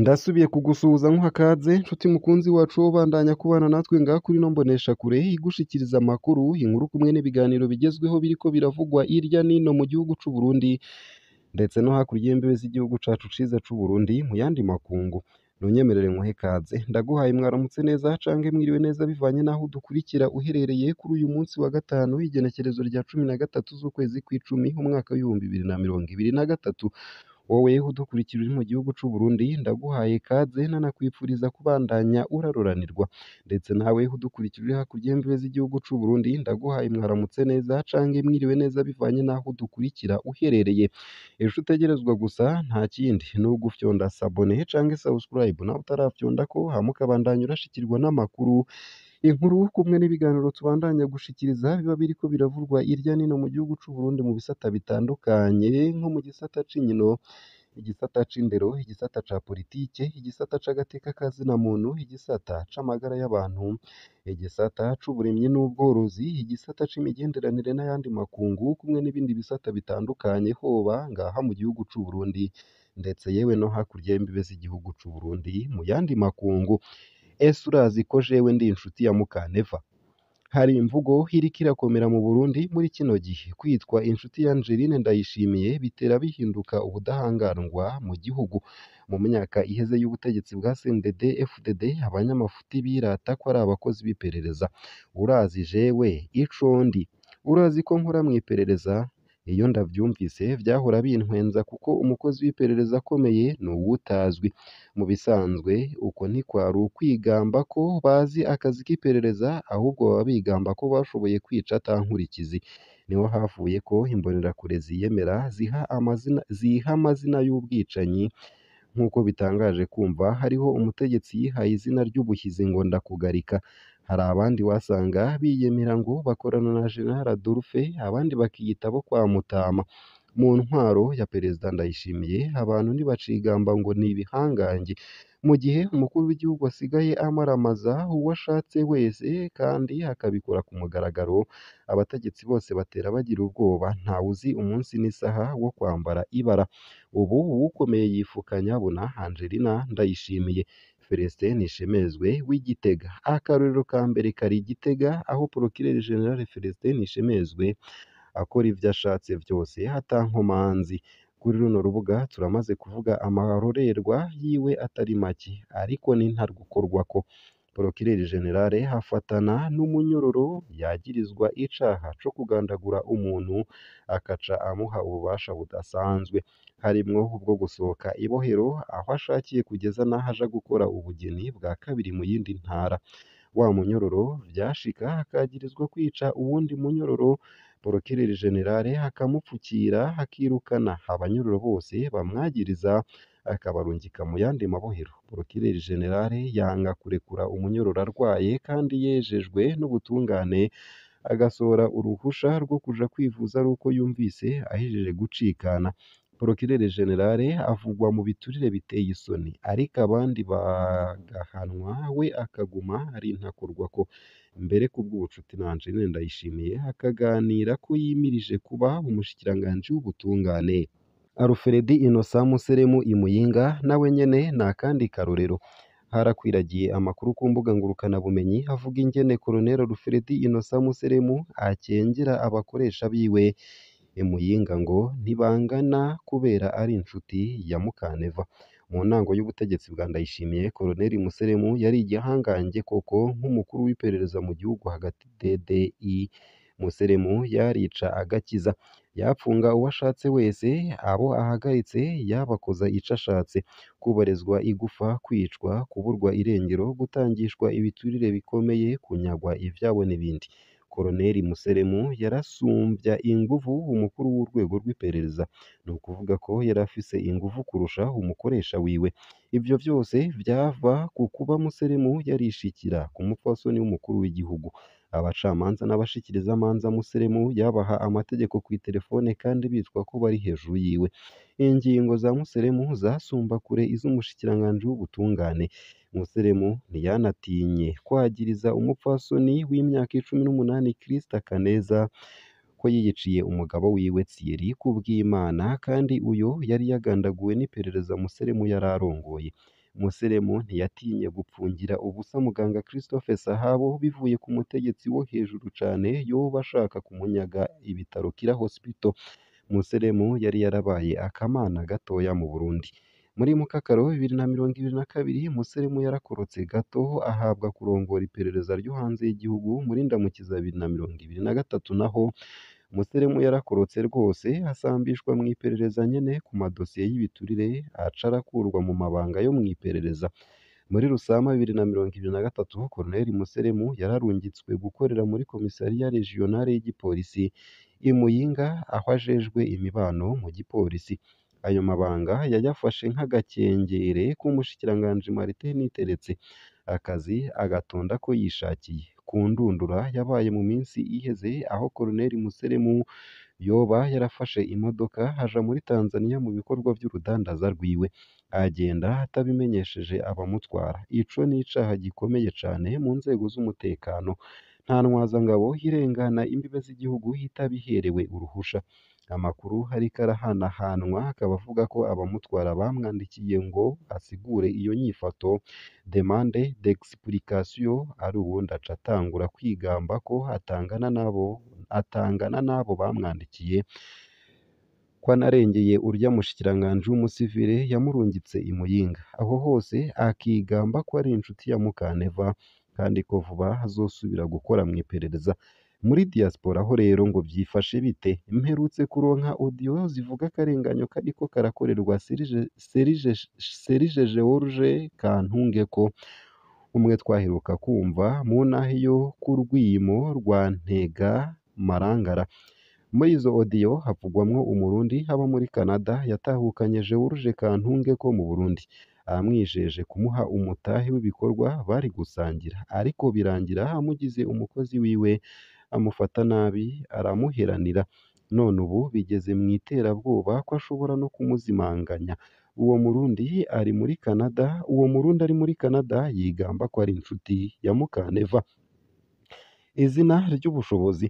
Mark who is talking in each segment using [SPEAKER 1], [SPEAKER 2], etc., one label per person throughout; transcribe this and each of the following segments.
[SPEAKER 1] ndasubiye kugusuhuza nk'uhakadze nshuti mukunzi wacu wo bandanya kubana natwe ngaha kuri no mbonesha kure igushyikiriza amakuru inkuru kumwe n'ibiganiro bigezweho biriko biravugwa hirya n'ino mu gihugu cy’u Burundi ndetse no hakurya y'imbibe z'igihugu cacu ciza c'u Burundi mu yandi makungu nunyemerere nkuhe kaze ndaguhaye mwaramutse neza canke mwiriwe neza bivanye n'aho udukurikira uherereye kuri uyu munsi wa gatanu igenekerezo rya cumi na gatatu z'ukwezi kw'icumi umwaka w'ibihumbi bibiri na mirongo ibiri na gatatu wowe udukurikira uri mu gihugu cy'u Burundi ndaguhaye ikaze nanakwifuriza kubandanya uraruranirwa ndetse nawe udukurikira uri hakurya y'imbibe z'igihugu cy'u Burundi ndaguhaye mwaramutse neza cange mwiriwe neza bivanye n'aho udukurikira uherereye ejo utegerezwa gusa nta kindi ni ugufyonda sabone cange subscribe nawe utarafyonda ko hama ukabandanya urashikirwa n'amakuru Inkuru kumwe n'ibiganiro tubandanya gushikiriza biba biriko biravugwa hirya no mu gihugu c'u Burundi mu bisata bitandukanye nko mu gisata c'inkino, igisata c'indero, igisata ca politike, igisata c'agateka ka zina muntu, igisata c'amagara y'abantu, igisata c'uburimyi n'ubworozi, igisata c'imigenderanire n'ayandi makungu kumwe n'ibindi bisata bitandukanye hoba ngaha mu gihugu c'u Burundi ndetse yewe no hakurya y'imbibe z'igihugu c'u Burundi mu yandi makungu. ese urazi ko jewe ndi inshuti ya Mukaneva hari imvugo iriko irakomera mu Burundi muri kino gihe kwitwa inshuti ya Angeline Ndayishimiye bitera bihinduka ubudahangarwa mu gihugu mu myaka iheze y'ubutegetsi bwa CNDD FDD abanyamafuti birata ko ari abakozi b'iperereza urazi jewe ico ndi urazi ko nkora iperereza Iyo ndabyumvise byahora bintwenza kuko umukozi w'iperereza akomeye ni uw'utazwi. Mu bisanzwe uko ntikwari ukwigamba ko bazi akazi k'iperereza ahubwo baba bigamba ko bashoboye kwica Tankurikizi. Niho havuye ko Imbonerakure ziyemera ziha amazina y'ubwicanyi. Nk'uko bitangaje kumva hariho umutegetsi yihaye izina ry'ubuhizi ngo Ndakugarika. hari abandi wasanga biyemera ngo bakorana na General Adolphe abandi bakiyita abo kwa Mutama mu ntwaro ya Perezida Ndayishimiye abantu ntibacigamba ngo ni ibihangange mu gihe umukuru w'igihugu asigaye amaramaza uwo ashatse wese kandi akabikora ku mugaragaro abategetsi bose batera bagira ubwoba ntawe uzi umunsi n'isaha wo kwambara ibara ubu ukomeye yifukanya abona Angelina Ndayishimiye Felicien Ishemezwe w'Igitega akarorero ka mbere kari Igitega aho Procureur General Felicien Ishemezwe akora ibyo ashatse byose atankomanzi kuri runo rubuga turamaze kuvuga amarorerwa yiwe atari make ariko ni ko Procureur General hafatana n'umunyururu yagirizwa icaha co kugandagura umuntu akaca amuha ububasha budasanzwe harimwo ubwo gusohoka ibohero aho ashakiye kugeza n'aho aja gukora ubugeni bwa kabiri mu yindi ntara wa munyororo byashika akagirizwa kwica uwundi munyororo Procureur General akamupfukira akirukana abanyororo bose bamwagiriza akabarungika mu yandi mabohero porokireri jenerali yanga kurekura umunyororo arwaye kandi yejejwe n'ubutungane agasohora uruhusha rwo kuja kwivuza ari uko yumvise ahejeje gucikana porokirere generale avugwa mu biturire biteye isoni ariko abandi bagahanwa we akaguma ari ko mbere kubw'ubucuti na Angeline Ndayishimiye akaganira ko yimirije kuba umushikiranganji w'ubutungane Alfred Innocent Museremu i Muyinga nawe nyene ni akandi karorero harakwiragiye amakuru ku mbuga ngurukanabumenyi avuga ingene Colonel Alfred Innocent Museremu acengera abakoresha biwe i ngo ntibangana kubera ari inshuti ya Mukaneva mu ntango y'ubutegetsi bwa Ndayishimiye Colonel Museremu yari igihangange koko nk'umukuru w'iperereza mu gihugu hagati DDI Umuseremuya yarica agakiza, yapfunga uwo ashatse wese, abo ahagaritse yabakoza icyo ashatse. Kubarizwa igufa, kwicwa, kuburwa irengero, gutangishwa ibiturire bikomeye, kunyagwa ibyabo n'ibindi. Koroneri Museremu yarasumbya ingufu umukuru w'urwego rw'iperereza. Ni ukuvuga ko yari afise ingufu kurusha umukoresha wiwe. Ibyo byose byava ku kuba Museveni yarishikira ku mupfasoni w'umukuru w'igihugu. Abacamanza n'abashikirizamanza Museveni yabaha amategeko ku itelefone kandi bitwa ko bari hejuru yiwe. Ingingo za Museveni zasumba kure iz'umushikiranganji w'ubutungane. Museveni ntiyanatinye kwagiriza umupfasoni w'imyaka icumi n'umunani Christ Kaneza kuko yiyiciye umugabo wiwe Thierry Kubwimana kandi uyu yari yagandaguwe n'iperereza Museremu yari arongoye Museremu ntiyatinye gupfungira ubusa muganga Christophe Sahabo bivuye ku mutegetsi wo hejuru cane yoba ashaka kumunyaga ibitaro Kira Hospital Museremu yari yarabaye akamana gatoya mu Burundi muri Mukakaro bibiri na mirongo ibiri na kabiri Museremu yarakorotse gato ahabwa kurongora iperereza ryo hanze y'igihugu muri Ndamukiza bibiri na mirongo ibiri na gatatu naho Umuseremu yarakorotse rwose asambishwa mu iperereza nyene ku madosiye y'ibiturire acarakurwa mu mabanga yo mu iperereza. Muri Rusama bibiri na mirongo ibiri na gatatu Coloneli Museremu yararungitswe gukorera muri ya Regionale y'Igipolisi i Muyinga aho ajejwe imibano mu gipolisi. Ayo mabanga yayafashe nk'agakengere k'umushikiranganji Martin Niteretse, akazi agatonda ko yishakiye. ku ndundura yabaye mu minsi iheze aho Colonel Muselemu yoba yarafashe imodoka aja muri Tanzania mu bikorwa by'urudandaza rwiwe agenda atabimenyesheje abamutwara ico n'icaha gikomeye cane mu nzego z'umutekano nta ngabo irengana imbibe z'igihugu itabiherewe uruhusha Amakuru hari ariko arahanahanwa akaba avuga ko abamutwara bamwandikiye ngo asigure iyo nyifato (demande d'explication) ari ubundi aca atangura kwigamba ko atangana n'abo bamwandikiye ko anarengeye urya mushikiranganji w'umusivile yamurungitse i Muyinga aho hose akigamba ko ari inshuti ya Mukaneva kandi ko vuba azosubira gukora mu iperereza Muri Diaspora ho rero ngo byifashe bite? Mperutse kuronka audio zivuga akarenganyo kariko karakorerwa Serge Georges Kantunge ko umwe twaheruka kumva mu ntahe yo ku Rwimo rwa Ntega-Marangara muri izo audio havugwamo Umurundi haba muri Canada yatahukanye Georges Kantunge ko mu Burundi amwijeje kumuha umutahe w'ibikorwa bari gusangira ariko birangira amugize umukozi wiwe amufata nabi aramuheranira none ubu bigeze mu iterabwoba ko ashobora no kumuzimanganya uwo murundi ari muri Canada uwo murundi ari muri Canada yigamba ko ari inshuti ya Mukaneva izina ry'ubushobozi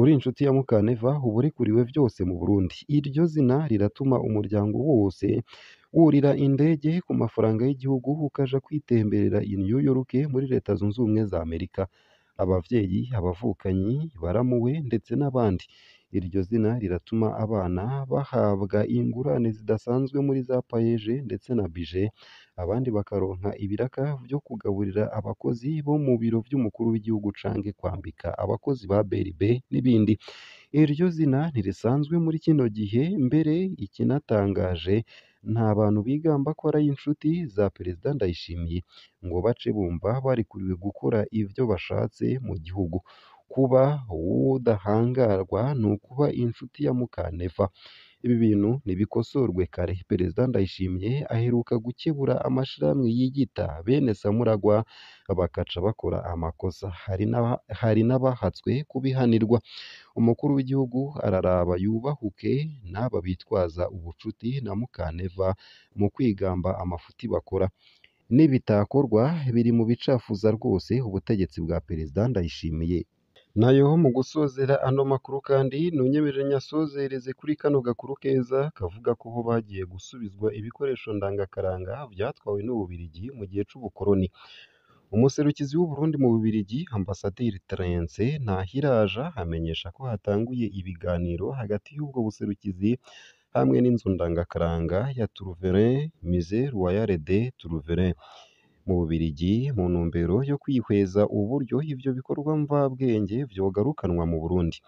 [SPEAKER 1] uri inshuti ya Mukaneva uba urikuriwe byose mu Burundi iryo zina riratuma umuryango wose wurira indege ku mafaranga y'igihugu ukaja kwitemberera i New York muri Leta Zunze Ubumwe za Amerika ababyeyi, abavukanyi, baramuwe ndetse n'abandi. Iryo zina riratuma abana bahabwa ingurane zidasanzwe muri za payeje ndetse na bije, abandi bakaronka ibiraka byo kugaburira abakozi bo mu biro by'umukuru w'igihugu canke kwambika abakozi ba BRB n'ibindi. Iryo zina ntirisanzwe muri kino gihe, mbere ikinatangaje nta bantu bigamba ko ari inshuti za Perezida Ndayishimiye ngo bace bumva bari gukora ibyo bashatse mu gihugu kuba uw'udahangarwa ni ukuba inshuti ya Mukaneva ibi bintu nibikosorwe kare Perezida Ndayishimiye aheruka gukebura amashirahamwe yigita bene Samuragwa bakaca bakora amakosa hari n'abahatswe kubihanirwa umukuru w'igihugu araraba yubahuke n'aba bitwaza ubucuti na Mukaneva mu kwigamba amafuti bakora n'ibitakorwa biri mu bicafuza rwose ubutegetsi bwa perezida ndayishimiye nayo mu gusozera ano makuru kandi nunyemeje nyasozereze kuri kano gakuru keza kavuga ko ho bagiye gusubizwa ibikoresho ndangakaranga byatwawe n'Ububirigi mu gihe cy'ubukoroni Umuserukizi w'u Burundi mu Bubiligi Ambasaderi Traoré Ntahiraja amenyesha ko hatanguye ibiganiro hagati y'ubwo buserukizi hamwe n'inzu ndangakaranga ya Trouverin (Musée Royal de Trouverin) mu Bubiligi mu ntumbero yo kwihweza uburyo ibyo bikorwa mvabwenge vyogarukanwa mu Burundi.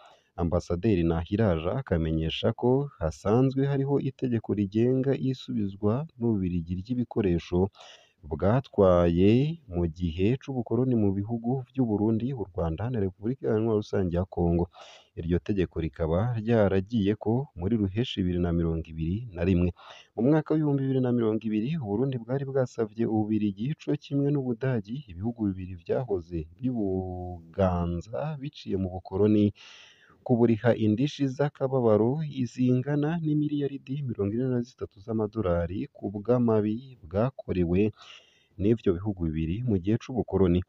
[SPEAKER 1] Ambasaderi Ntahiraja akamenyesha ko hasanzwe hariho itegeko rigenga isubizwa mu ry'ibikoresho bwatwaye mu gihe cy'ubukoloni mu bihugu by'u Burundi, u Rwanda na Repubulika Iharanira Rusange ya Kongo. Iryo tegeko rikaba ryaragiye ko muri Ruheshi bibiri na mirongo ibiri na rimwe. Mu mwaka w'ibihumbi bibiri na mirongo ibiri, u Burundi bwari bwasabye u Bubirigi kimwe n'u ibihugu bibiri byahoze bibuganza biciye mu bukoloni kuburiha indishi z'akababaro zingana n'imiliyaridi mirongo ine na zitatu z'amadolari ku bw'amabi bwakorewe n'ibyo bihugu bibiri mu gihe cy'ubukoloni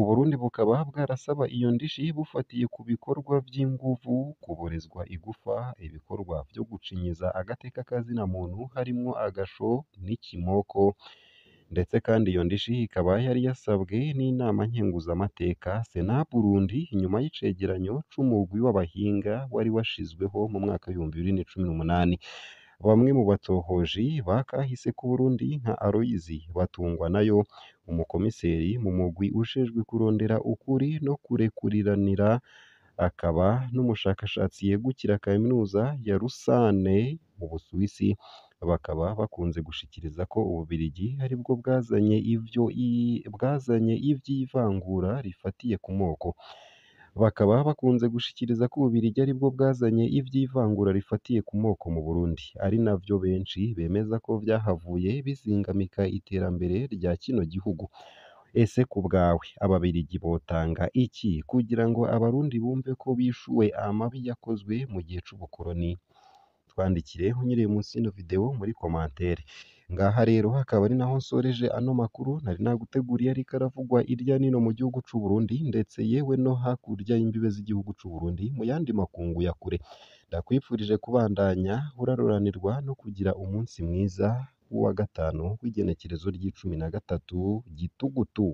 [SPEAKER 1] u Burundi bukaba bwarasaba iyo ndishi bufatiye ku bikorwa by'inguvu kuburizwa igufa ibikorwa byo gucinyiza agateka ka zina muntu harimo agasho n'ikimoko ndetse kandi iyo ndishyi ikaba yari yasabwe n'Inama Nkenguzamateka Sena Burundi inyuma y'icegeranyo c'umugwi w'abahinga wari washizweho mu mwaka w'ibihumbi bibiri na cumi n'umunani bamwe mu batohoji bakahise kahise k'Uburundi nka Aloyizi nayo umukomiseri mu mugwi ujejwe kurondera ukuri no kurekuriranira akaba n'umushakashatsi yegukira kaminuza ya rusane mu Busuwisi bakaba bakunze gushikiriza ko ububiligi Bubiligi ari bwo bwazanye bwazanye iby'ivangura rifatiye ku moko bakaba bakunze gushikiriza ko u Bubiligi ari bwo bwazanye iby'ivangura rifatiye ku moko mu Burundi ari navyo benshi bemeza ko vyahavuye bizingamika iterambere rya kino gihugu Ese ku bwawe Ababiligi botanga iki kugira ngo Abarundi bumve ko bishuwe amabi yakozwe mu gihe c'ubukoloni utwandikire unyuriye munsi y'ino videwo muri komantere ngaha rero hakaba ari naho nsoreje ano makuru nari naguteguriye ariko aravugwa irya nino mu gihugu cy'u Burundi ndetse yewe no hakurya y'imbibe z'igihugu cy'u Burundi mu yandi makungu ya kure ndakwifurije kubandanya uraruranirwa no kugira umunsi mwiza w'uwa gatanu w'igenekerezo ry'icumi na gatatu gitugutu